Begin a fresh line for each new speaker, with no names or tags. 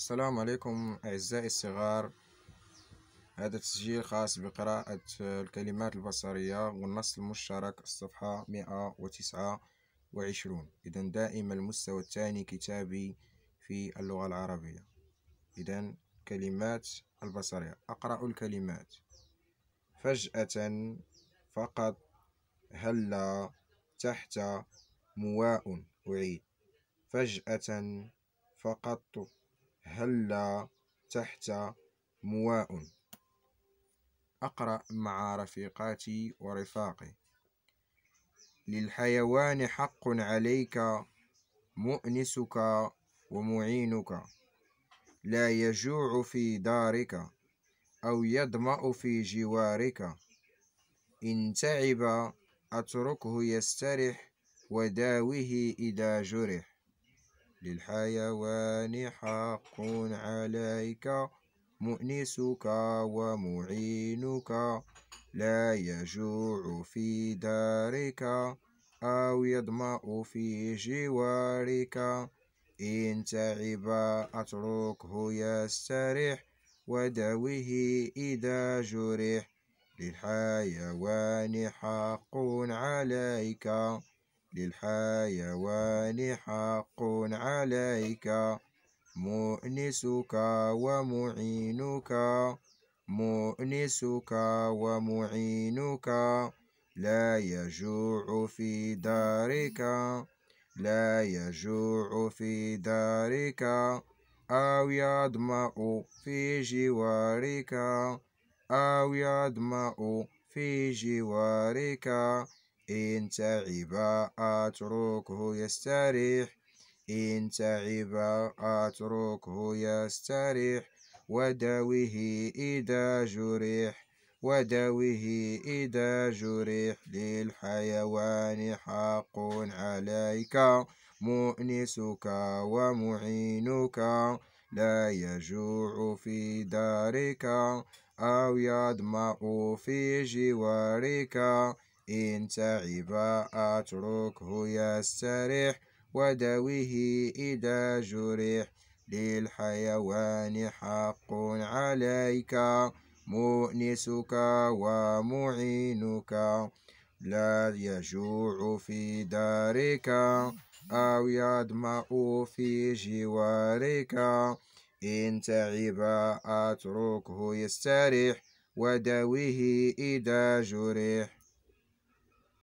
السلام عليكم أعزائي الصغار هذا تسجيل خاص بقراءة الكلمات البصرية والنص المشترك الصفحة مئة وتسعة وعشرون إذا دائما المستوى الثاني كتابي في اللغة العربية إذا كلمات البصرية أقرأ الكلمات فجأة فقط هلا تحت مواء أعيد فجأة فقط هلا تحت مواء أقرأ مع رفيقاتي ورفاقي للحيوان حق عليك مؤنسك ومعينك لا يجوع في دارك أو يظمأ في جوارك إن تعب أتركه يسترح وداوه إذا جرح للحيوان حق عليك مؤنسك ومعينك لا يجوع في دارك أو يظمأ في جوارك إن تعب أتركه يستريح ودوه إذا جرح للحيوان حق عليك للحيوان حق عليك مؤنسك ومعينك مؤنسك ومعينك لا يجوع في دارك لا يجوع في دارك أو يظمأ في جوارك أو يظمأ في جوارك إن تعب أتركه يستريح إن تعب أتركه يستريح وداويه إذا جريح وداويه إذا جريح للحيوان حق عليك مؤنسك ومعينك لا يجوع في دارك أو يضمع في جوارك إن تعب أتركه يستريح ودويه إذا جرح للحيوان حق عليك مؤنسك ومعينك لا يجوع في دارك أو يدمأ في جوارك إن تعب أتركه يستريح ودويه إذا جرح